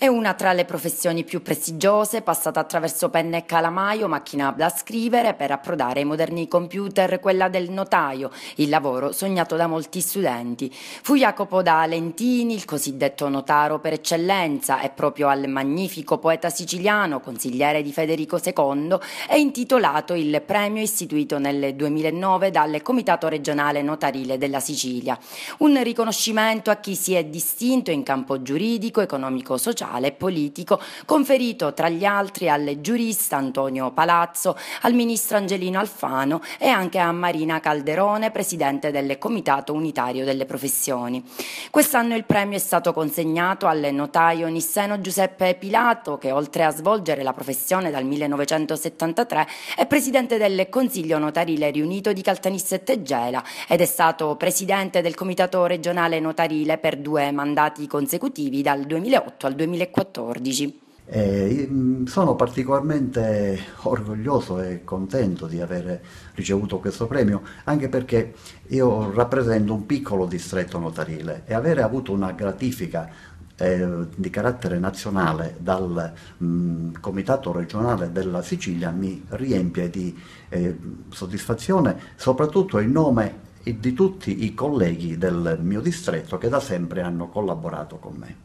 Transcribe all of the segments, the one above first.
È una tra le professioni più prestigiose, passata attraverso penna e calamaio, macchina da scrivere per approdare ai moderni computer, quella del notaio, il lavoro sognato da molti studenti. Fu Jacopo da Lentini, il cosiddetto notaro per eccellenza, e proprio al magnifico poeta siciliano, consigliere di Federico II, è intitolato il premio istituito nel 2009 dal Comitato regionale notarile della Sicilia. Un riconoscimento a chi si è distinto in campo giuridico, economico, sociale sociale e politico, conferito tra gli altri al giurista Antonio Palazzo, al ministro Angelino Alfano e anche a Marina Calderone, presidente del Comitato Unitario delle Professioni. Quest'anno il premio è stato consegnato al notaio Nisseno Giuseppe Pilato, che oltre a svolgere la professione dal 1973 è presidente del Consiglio Notarile Riunito di Caltanissette Gela ed è stato presidente del Comitato Regionale Notarile per due mandati consecutivi dal 2008 al 2019. 2014. Eh, mm, sono particolarmente orgoglioso e contento di aver ricevuto questo premio, anche perché io rappresento un piccolo distretto notarile e avere avuto una gratifica eh, di carattere nazionale dal mh, mm, Comitato regionale della Sicilia mi riempie di eh, soddisfazione, soprattutto in nome di tutti i colleghi del mio distretto che da sempre hanno collaborato con me.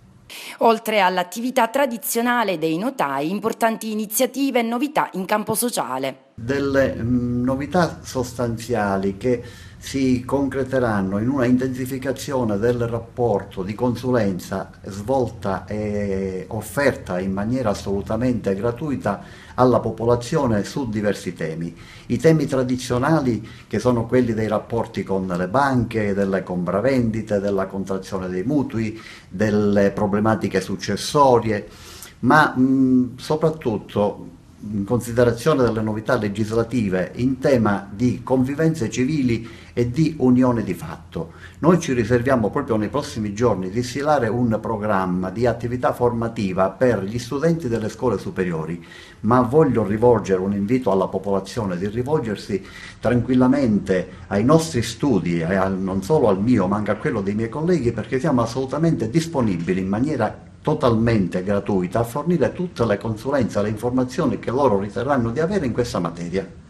Oltre all'attività tradizionale dei notai, importanti iniziative e novità in campo sociale delle mm, novità sostanziali che si concreteranno in una intensificazione del rapporto di consulenza svolta e offerta in maniera assolutamente gratuita alla popolazione su diversi temi. I temi tradizionali che sono quelli dei rapporti con le banche, delle compravendite, della contrazione dei mutui, delle problematiche successorie, ma mh, mm, soprattutto in considerazione delle novità legislative in tema di convivenze civili e di unione di fatto. Noi ci riserviamo proprio nei prossimi giorni di stilare un programma di attività formativa per gli studenti delle scuole superiori, ma voglio rivolgere un invito alla popolazione di rivolgersi tranquillamente ai nostri studi, non solo al mio ma anche a quello dei miei colleghi, perché siamo assolutamente disponibili in maniera totalmente gratuita a fornire tutte le consulenze e le informazioni che loro riterranno di avere in questa materia.